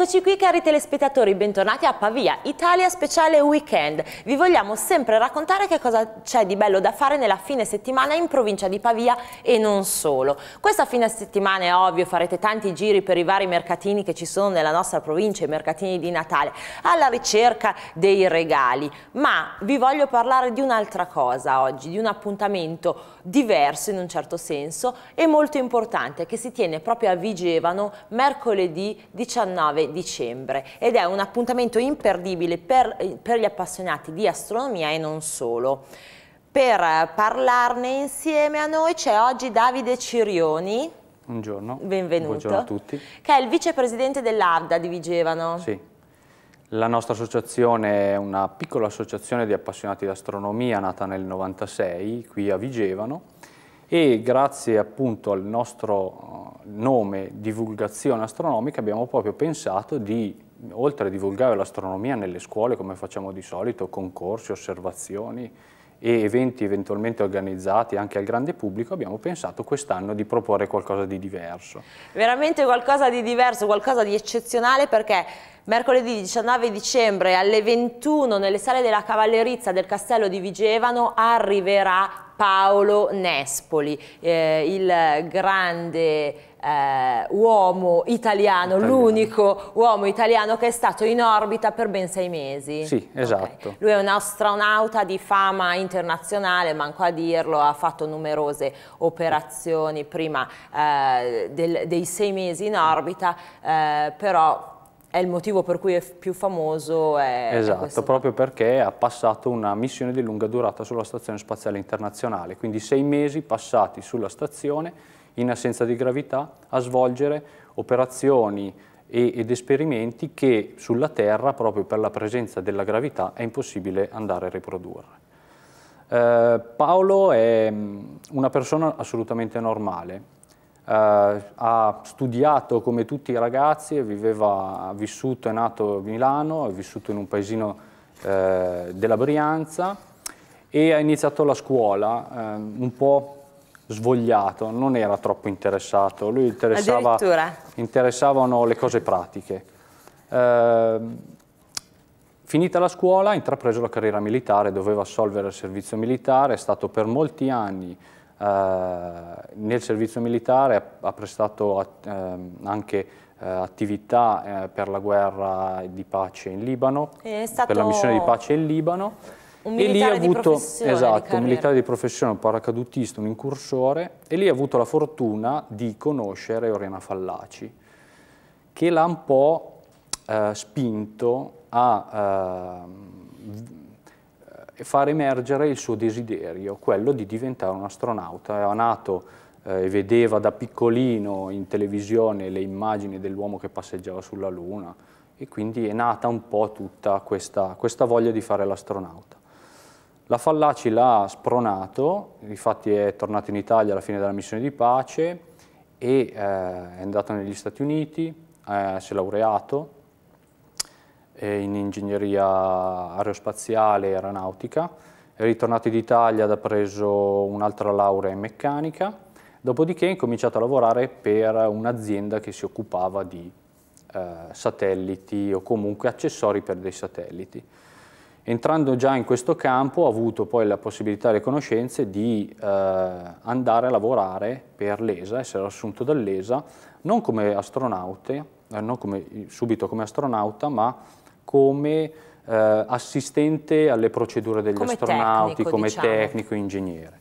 Eccoci qui cari telespettatori, bentornati a Pavia, Italia speciale weekend. Vi vogliamo sempre raccontare che cosa c'è di bello da fare nella fine settimana in provincia di Pavia e non solo. Questa fine settimana è ovvio, farete tanti giri per i vari mercatini che ci sono nella nostra provincia, i mercatini di Natale, alla ricerca dei regali. Ma vi voglio parlare di un'altra cosa oggi, di un appuntamento diverso in un certo senso e molto importante che si tiene proprio a Vigevano mercoledì 19 dicembre ed è un appuntamento imperdibile per, per gli appassionati di astronomia e non solo. Per parlarne insieme a noi c'è oggi Davide Cirioni. Buongiorno. Benvenuto. Buongiorno a tutti. Che è il vicepresidente dell'Arda di Vigevano. Sì. La nostra associazione è una piccola associazione di appassionati di astronomia nata nel 96 qui a Vigevano e grazie appunto al nostro eh, nome divulgazione astronomica abbiamo proprio pensato di oltre a divulgare l'astronomia nelle scuole come facciamo di solito, concorsi, osservazioni e eventi eventualmente organizzati anche al grande pubblico, abbiamo pensato quest'anno di proporre qualcosa di diverso. Veramente qualcosa di diverso, qualcosa di eccezionale perché Mercoledì 19 dicembre alle 21 nelle sale della Cavallerizza del Castello di Vigevano arriverà Paolo Nespoli, eh, il grande eh, uomo italiano, l'unico uomo italiano che è stato in orbita per ben sei mesi. Sì, esatto. Okay. Lui è un astronauta di fama internazionale, manco a dirlo, ha fatto numerose operazioni prima eh, del, dei sei mesi in orbita, eh, però è il motivo per cui è più famoso. È esatto, proprio perché ha passato una missione di lunga durata sulla Stazione Spaziale Internazionale, quindi sei mesi passati sulla stazione in assenza di gravità a svolgere operazioni e, ed esperimenti che sulla Terra, proprio per la presenza della gravità, è impossibile andare a riprodurre. Eh, Paolo è mm, una persona assolutamente normale, Uh, ha studiato come tutti i ragazzi, viveva, vissuto, è nato a Milano, è vissuto in un paesino uh, della Brianza e ha iniziato la scuola uh, un po' svogliato, non era troppo interessato, lui interessava, interessavano le cose pratiche. Finita la scuola ha intrapreso la carriera militare, doveva assolvere il servizio militare, è stato per molti anni eh, nel servizio militare ha prestato ehm, anche eh, attività eh, per la guerra di pace in Libano, per la missione di pace in Libano. Un e lì ha avuto, esatto, un militare di professione, un paracadutista, un incursore, e lì ha avuto la fortuna di conoscere Oriana Fallaci, che l'ha un po' eh, spinto a eh, e far emergere il suo desiderio, quello di diventare un astronauta. Era nato eh, e eh, vedeva da piccolino in televisione le immagini dell'uomo che passeggiava sulla Luna e quindi è nata un po' tutta questa, questa voglia di fare l'astronauta. La Fallaci l'ha spronato, infatti è tornato in Italia alla fine della missione di pace e eh, è andato negli Stati Uniti, eh, si è laureato, in ingegneria aerospaziale e aeronautica. È ritornato in Italia ed ha preso un'altra laurea in meccanica. Dopodiché ha incominciato a lavorare per un'azienda che si occupava di eh, satelliti o comunque accessori per dei satelliti. Entrando già in questo campo ha avuto poi la possibilità e le conoscenze di eh, andare a lavorare per l'ESA, essere assunto dall'ESA, non come astronauta, eh, non come, subito come astronauta, ma come eh, assistente alle procedure degli come astronauti, tecnico, come diciamo. tecnico ingegnere.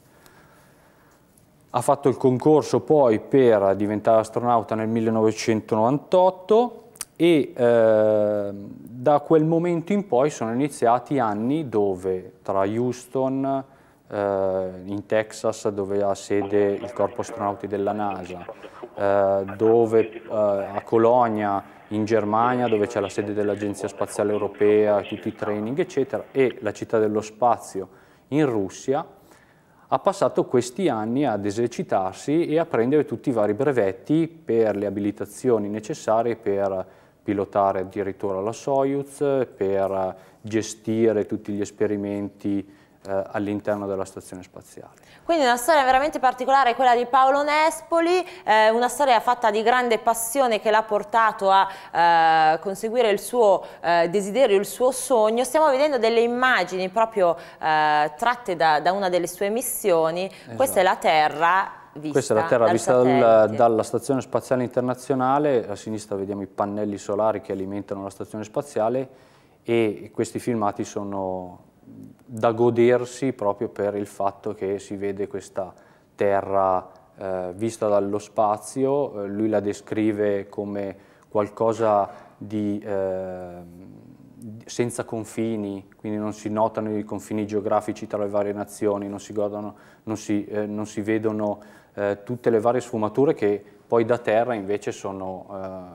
Ha fatto il concorso poi per diventare astronauta nel 1998 e eh, da quel momento in poi sono iniziati anni dove tra Houston, eh, in Texas dove ha sede il corpo astronauti della NASA, eh, dove, eh, a Colonia in Germania dove c'è la sede dell'Agenzia Spaziale Europea, tutti i training eccetera, e la città dello spazio in Russia, ha passato questi anni ad esercitarsi e a prendere tutti i vari brevetti per le abilitazioni necessarie per pilotare addirittura la Soyuz, per gestire tutti gli esperimenti eh, all'interno della stazione spaziale. Quindi una storia veramente particolare quella di Paolo Nespoli, eh, una storia fatta di grande passione che l'ha portato a eh, conseguire il suo eh, desiderio, il suo sogno. Stiamo vedendo delle immagini proprio eh, tratte da, da, una delle sue missioni, esatto. questa è la Terra Vista, Questa è la Terra vista dal, dalla Stazione Spaziale Internazionale, a sinistra vediamo i pannelli solari che alimentano la Stazione Spaziale e questi filmati sono da godersi proprio per il fatto che si vede questa terra eh, vista dallo spazio, eh, lui la descrive come qualcosa di, eh, senza confini, quindi non si notano i confini geografici tra le varie nazioni, non si, godono, non si, eh, non si vedono eh, tutte le varie sfumature che poi da terra invece sono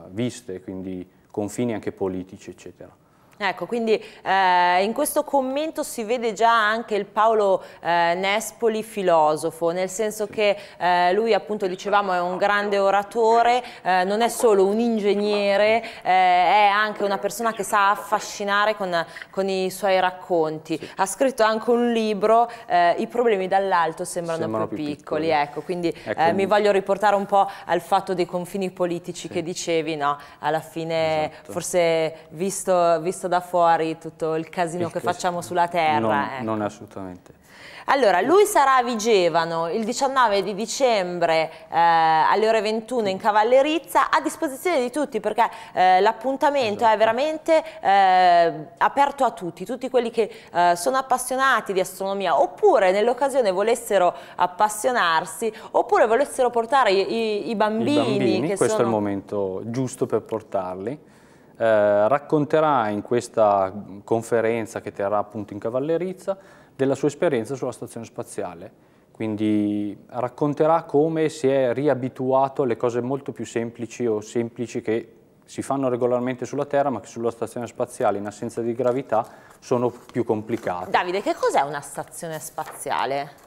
eh, viste, quindi confini anche politici, eccetera. Ecco, quindi eh, in questo commento si vede già anche il Paolo eh, Nespoli filosofo, nel senso che eh, lui appunto dicevamo è un grande oratore, eh, non è solo un ingegnere, eh, è anche una persona che sa affascinare con, con i suoi racconti. Ha scritto anche un libro, eh, I problemi dall'alto sembrano, sembrano, più, più piccoli, piccoli, ecco, quindi ecco mi voglio riportare un po' al fatto dei confini politici sì. che dicevi, no? Alla fine esatto. forse visto, visto da fuori tutto il casino il che facciamo sulla terra. Non, ecco. non assolutamente. Allora, lui sarà a Vigevano il 19 di dicembre eh, alle ore 21 in Cavallerizza, a disposizione di tutti perché eh, l'appuntamento esatto. è veramente eh, aperto a tutti, tutti quelli che eh, sono appassionati di astronomia oppure nell'occasione volessero appassionarsi oppure volessero portare i, i, bambini, I bambini. questo sono... è il momento giusto per portarli eh, racconterà in questa conferenza che terrà appunto in Cavallerizza della sua esperienza sulla stazione spaziale. Quindi racconterà come si è riabituato alle cose molto più semplici o semplici che si fanno regolarmente sulla Terra ma che sulla stazione spaziale in assenza di gravità sono più complicate. Davide, che cos'è una stazione spaziale?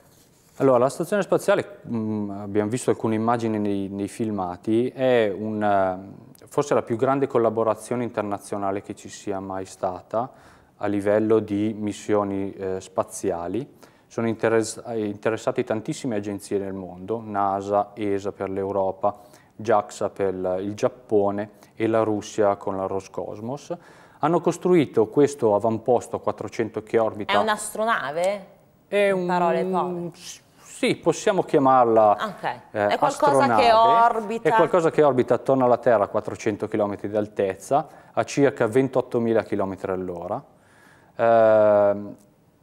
Allora, la stazione spaziale, mh, mm, abbiamo visto alcune immagini nei, nei filmati, è un, eh, forse la più grande collaborazione internazionale che ci sia mai stata a livello di missioni eh, spaziali. Sono interes eh, interessate tantissime agenzie nel mondo, NASA, ESA per l'Europa, JAXA per il Giappone e la Russia con la Roscosmos. Hanno costruito questo avamposto a 400 che orbita... È un'astronave? È un... parole povere. Sì, possiamo chiamarla okay. eh, è qualcosa che orbita. È qualcosa che orbita attorno alla Terra a 400 km di altezza, a circa 28.000 km all'ora, eh,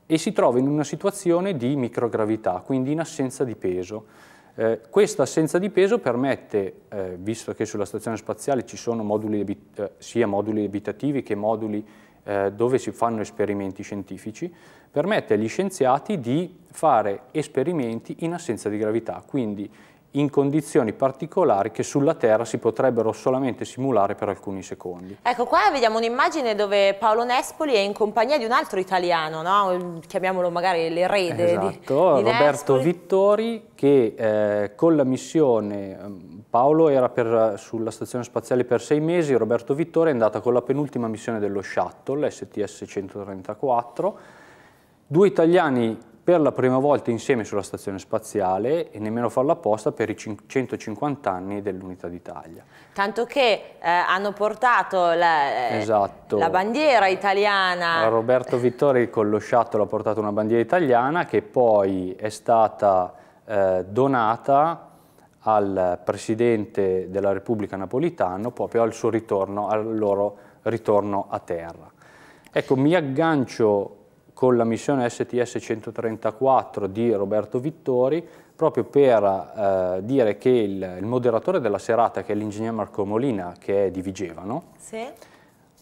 e si trova in una situazione di microgravità, quindi in assenza di peso. Eh, questa assenza di peso permette, eh, visto che sulla stazione spaziale ci sono moduli eh, sia moduli abitativi che moduli eh, dove si fanno esperimenti scientifici, permette agli scienziati di fare esperimenti in assenza di gravità, quindi in condizioni particolari che sulla Terra si potrebbero solamente simulare per alcuni secondi. Ecco, qua vediamo un'immagine dove Paolo Nespoli è in compagnia di un altro italiano, no? chiamiamolo magari l'erede esatto, di, di Roberto Nespoli. Vittori, che eh, con la missione ehm, Paolo era per, eh, sulla stazione spaziale per sei mesi, Roberto Vittore è andato con la penultima missione dello shuttle, STS-134. Due italiani per la prima volta insieme sulla stazione spaziale e nemmeno farla apposta per i 150 anni dell'Unità d'Italia. Tanto che eh, hanno portato la, eh, esatto. la, bandiera italiana. Roberto Vittori con lo shuttle ha portato una bandiera italiana che poi è stata eh, donata al Presidente della Repubblica Napolitano proprio al suo ritorno, al loro ritorno a terra. Ecco, mi aggancio con la missione STS 134 di Roberto Vittori proprio per eh, dire che il, il, moderatore della serata, che è l'ingegner Marco Molina, che è di Vigevano, sì.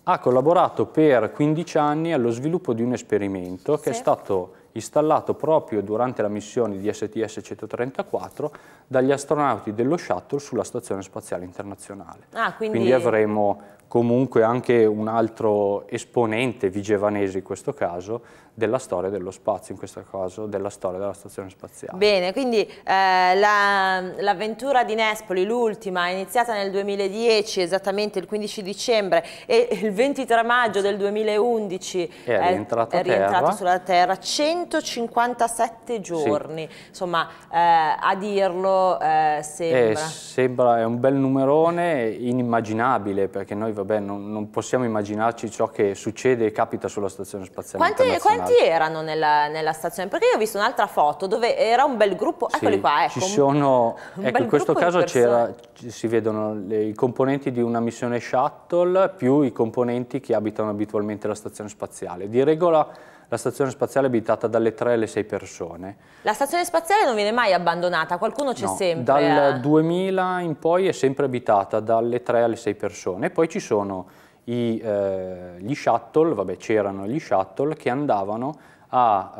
ha collaborato per 15 anni allo sviluppo di un esperimento sì. che è stato installato proprio durante la missione di STS-134 dagli astronauti dello shuttle sulla Stazione Spaziale Internazionale. Ah, quindi... quindi... avremo comunque anche un altro esponente vigevanese in questo caso della storia dello spazio, in questo caso della storia della stazione spaziale. Bene, quindi eh, l'avventura la, di Nespoli, l'ultima, è iniziata nel 2010, esattamente il 15 dicembre, e il 23 maggio del 2011 è, è rientrato terra. sulla Terra, 157 giorni, sì. insomma eh, a dirlo eh, sembra... Eh, sembra... È un bel numerone inimmaginabile, perché noi vabbè, non, non possiamo immaginarci ciò che succede e capita sulla stazione spaziale quanti, internazionale. Quanti quanti erano nella, nella, stazione? Perché io ho visto un'altra foto dove era un bel gruppo, sì, eccoli qua, ecco. Ci sono, ecco, in questo caso c'era, si vedono le, i componenti di una missione shuttle più i componenti che abitano abitualmente la stazione spaziale. Di regola la stazione spaziale è abitata dalle 3 alle 6 persone. La stazione spaziale non viene mai abbandonata, qualcuno c'è no, sempre? dal eh... 2000 in poi è sempre abitata dalle 3 alle 6 persone. Poi ci sono i, eh, gli shuttle, vabbè c'erano gli shuttle che andavano a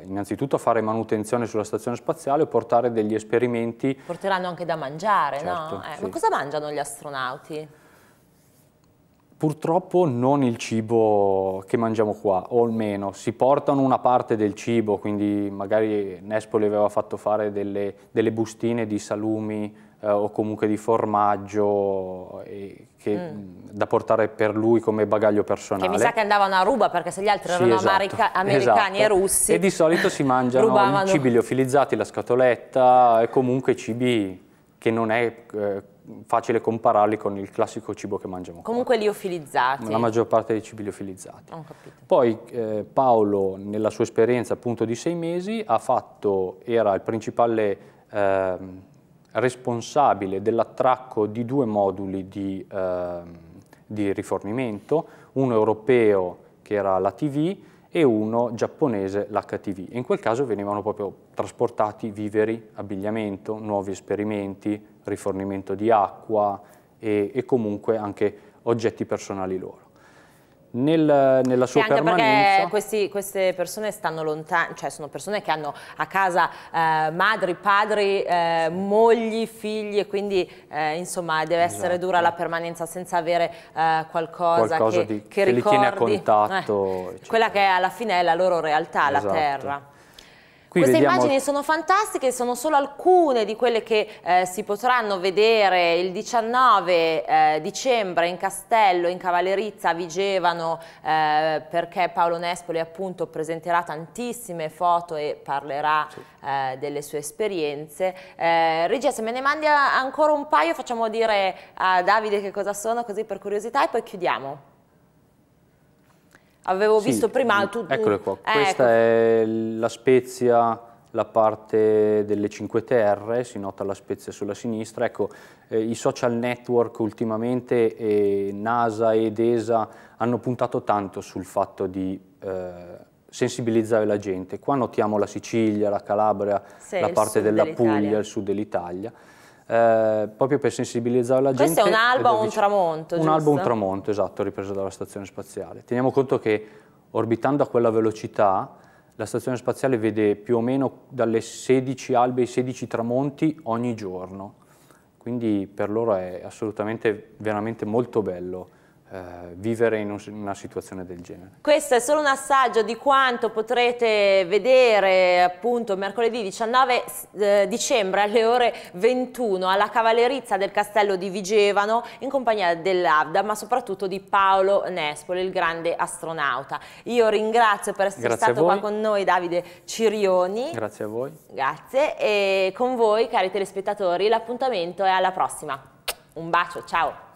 eh, innanzitutto a fare manutenzione sulla stazione spaziale o portare degli esperimenti. Porteranno anche da mangiare, certo, no? Eh, sì. Ma cosa mangiano gli astronauti? Purtroppo non il cibo che mangiamo qua, o almeno si portano una parte del cibo, quindi magari Nespoli aveva fatto fare delle, delle bustine di salumi eh, o comunque di formaggio eh, che, mm. da portare per lui come bagaglio personale. Che mi sa che andavano a ruba perché se gli altri sì, erano esatto, esatto. americani esatto. e russi. E di solito si mangiano i cibi liofilizzati, la scatoletta e comunque cibi che non è... Eh, facile compararli con il classico cibo che mangiamo. Comunque qua. liofilizzati. La maggior parte dei cibi liofilizzati. Poi eh, Paolo, nella sua esperienza appunto di sei mesi, ha fatto, era il principale eh, responsabile dell'attracco di due moduli di, eh, di, rifornimento, uno europeo che era la TV e uno giapponese l'HTV. In quel caso venivano proprio trasportati viveri, abbigliamento, nuovi esperimenti, rifornimento di acqua e, e comunque anche oggetti personali loro nel, nella sua anche permanenza. Perché questi, queste persone stanno lontane, cioè sono persone che hanno a casa eh, madri, padri, eh, mogli, figli e quindi eh, insomma deve essere dura la esatto. permanenza senza avere eh, qualcosa, qualcosa, che, di, che, che ricordi, li tiene a contatto. Eh, quella che alla fine è la loro realtà, esatto. la terra. Qui Queste vediamo... immagini sono fantastiche, sono solo alcune di quelle che eh, si potranno vedere il 19 eh, dicembre in Castello, in Cavallerizza, a Vigevano, eh, perché Paolo Nespoli appunto presenterà tantissime foto e parlerà sì. Eh, delle sue esperienze. Eh, regia, se me ne mandi ancora un paio facciamo dire a Davide che cosa sono, così per curiosità, e poi chiudiamo. Avevo sì, visto prima mm, tu... Eccole qua, eh, questa ecco. è la spezia, la parte delle 5 Terre, si nota la spezia sulla sinistra. Ecco, eh, i social network ultimamente, eh, NASA ed ESA, hanno puntato tanto sul fatto di eh, sensibilizzare la gente. Qua notiamo la Sicilia, la Calabria, sì, la parte della Puglia, il sud dell'Italia. Eh, proprio per sensibilizzare la Questo gente. Questo è un alba o un tramonto, Un giusto? alba o un tramonto, esatto, ripreso dalla stazione spaziale. Teniamo conto che orbitando a quella velocità la stazione spaziale vede più o meno dalle 16 albe ai 16 tramonti ogni giorno, quindi per loro è assolutamente, veramente molto bello. Eh, vivere in una situazione del genere. Questo è solo un assaggio di quanto potrete vedere appunto mercoledì 19 eh, dicembre alle ore 21 alla cavallerizza del castello di Vigevano in compagnia dell'Avda ma soprattutto di Paolo Nespoli, il grande astronauta. Io ringrazio per essere Grazie stato qua con noi Davide Cirioni. Grazie a voi. Grazie e con voi cari telespettatori l'appuntamento è alla prossima. Un bacio, ciao!